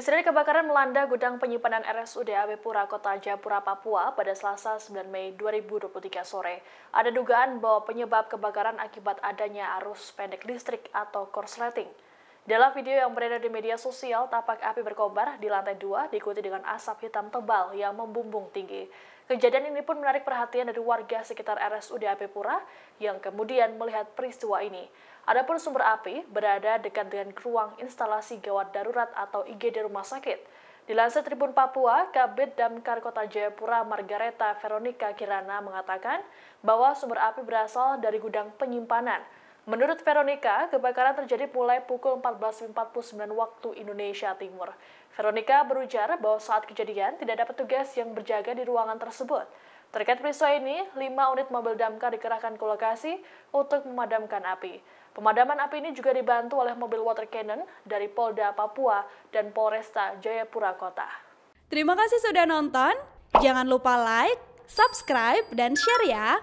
Insiden kebakaran melanda gudang penyimpanan RSUD AB Pura Kota Jayapura, Papua pada Selasa 9 Mei 2023 sore. Ada dugaan bahwa penyebab kebakaran akibat adanya arus pendek listrik atau korsleting. Dalam video yang beredar di media sosial, tapak api berkobar di lantai dua diikuti dengan asap hitam tebal yang membumbung tinggi. Kejadian ini pun menarik perhatian dari warga sekitar RSUD AP Pura yang kemudian melihat peristiwa ini. Adapun sumber api berada dekat dengan ruang instalasi gawat darurat atau IGD rumah sakit. Dilansir Tribun Papua, Kabit Damkar Kota Jayapura Margareta Veronica Kirana mengatakan bahwa sumber api berasal dari gudang penyimpanan Menurut Veronica, kebakaran terjadi mulai pukul 14.49 waktu Indonesia Timur. Veronica berujar bahwa saat kejadian tidak ada petugas yang berjaga di ruangan tersebut. Terkait peristiwa ini, 5 unit mobil damkar dikerahkan ke lokasi untuk memadamkan api. Pemadaman api ini juga dibantu oleh mobil water cannon dari Polda Papua dan Polresta Jayapura Kota. Terima kasih sudah nonton. Jangan lupa like, subscribe, dan share ya.